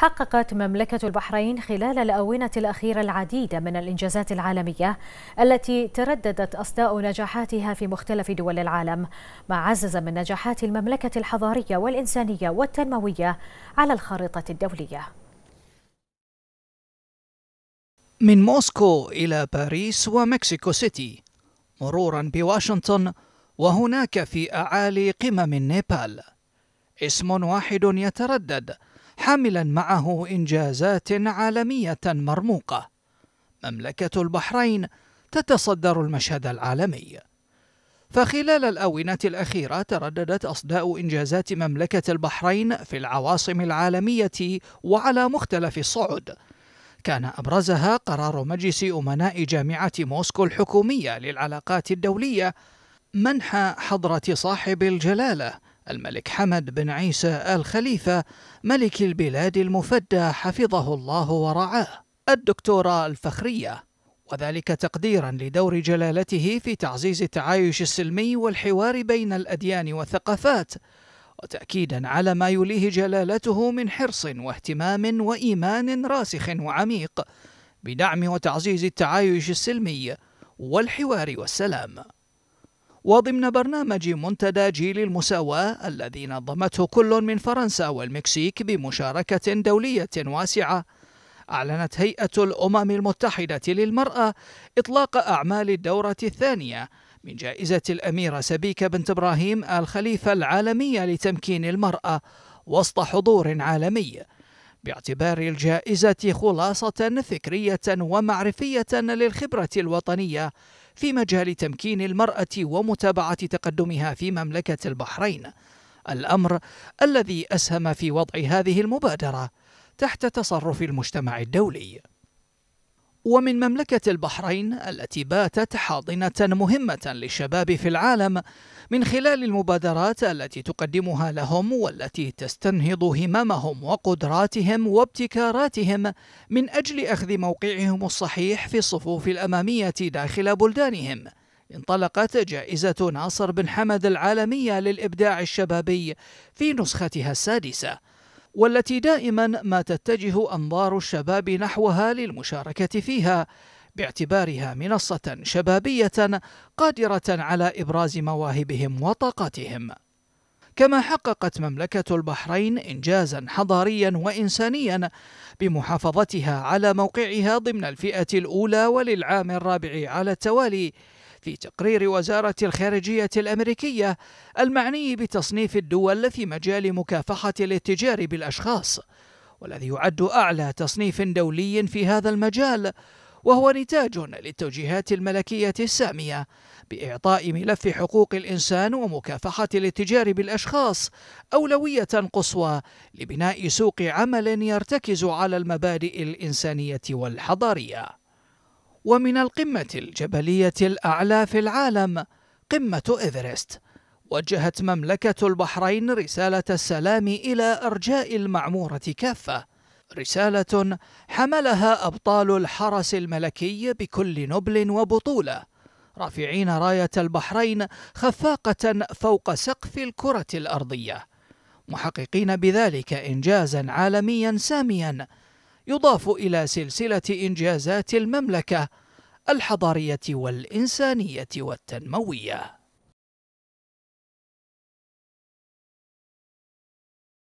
حققت مملكة البحرين خلال الآونة الأخيرة العديد من الإنجازات العالمية التي ترددت أصداء نجاحاتها في مختلف دول العالم ما عزز من نجاحات المملكة الحضارية والإنسانية والتنموية على الخارطة الدولية من موسكو إلى باريس ومكسيكو سيتي مرورا بواشنطن وهناك في أعالي قمم النيبال اسم واحد يتردد حاملا معه إنجازات عالمية مرموقة مملكة البحرين تتصدر المشهد العالمي فخلال الآونة الأخيرة ترددت أصداء إنجازات مملكة البحرين في العواصم العالمية وعلى مختلف الصعد كان أبرزها قرار مجلس أمناء جامعة موسكو الحكومية للعلاقات الدولية منح حضرة صاحب الجلالة الملك حمد بن عيسى الخليفة ملك البلاد المفدى حفظه الله ورعاه الدكتورة الفخرية وذلك تقديرا لدور جلالته في تعزيز التعايش السلمي والحوار بين الأديان والثقافات وتأكيدا على ما يليه جلالته من حرص واهتمام وإيمان راسخ وعميق بدعم وتعزيز التعايش السلمي والحوار والسلام وضمن برنامج منتدى جيل المساواة الذي نظمته كل من فرنسا والمكسيك بمشاركة دولية واسعة أعلنت هيئة الأمم المتحدة للمرأة إطلاق أعمال الدورة الثانية من جائزة الأميرة سبيكة بنت إبراهيم الخليفة العالمية لتمكين المرأة وسط حضور عالمي باعتبار الجائزة خلاصة فكرية ومعرفية للخبرة الوطنية في مجال تمكين المرأة ومتابعة تقدمها في مملكة البحرين، الأمر الذي أسهم في وضع هذه المبادرة تحت تصرف المجتمع الدولي. ومن مملكة البحرين التي باتت حاضنة مهمة للشباب في العالم من خلال المبادرات التي تقدمها لهم والتي تستنهض هممهم وقدراتهم وابتكاراتهم من أجل أخذ موقعهم الصحيح في الصفوف الأمامية داخل بلدانهم. انطلقت جائزة ناصر بن حمد العالمية للإبداع الشبابي في نسختها السادسة والتي دائما ما تتجه أنظار الشباب نحوها للمشاركة فيها باعتبارها منصة شبابية قادرة على إبراز مواهبهم وطاقاتهم. كما حققت مملكة البحرين إنجازا حضاريا وإنسانيا بمحافظتها على موقعها ضمن الفئة الأولى وللعام الرابع على التوالي في تقرير وزارة الخارجية الأمريكية المعني بتصنيف الدول في مجال مكافحة الاتجار بالأشخاص، والذي يعد أعلى تصنيف دولي في هذا المجال، وهو نتاج للتوجيهات الملكية السامية بإعطاء ملف حقوق الإنسان ومكافحة الاتجار بالأشخاص أولوية قصوى لبناء سوق عمل يرتكز على المبادئ الإنسانية والحضارية. ومن القمة الجبلية الأعلى في العالم قمة إيفرست وجهت مملكة البحرين رسالة السلام إلى أرجاء المعمورة كافة رسالة حملها أبطال الحرس الملكي بكل نبل وبطولة رافعين راية البحرين خفاقة فوق سقف الكرة الأرضية محققين بذلك إنجازا عالميا ساميا يضاف إلى سلسلة إنجازات المملكة الحضارية والإنسانية والتنموية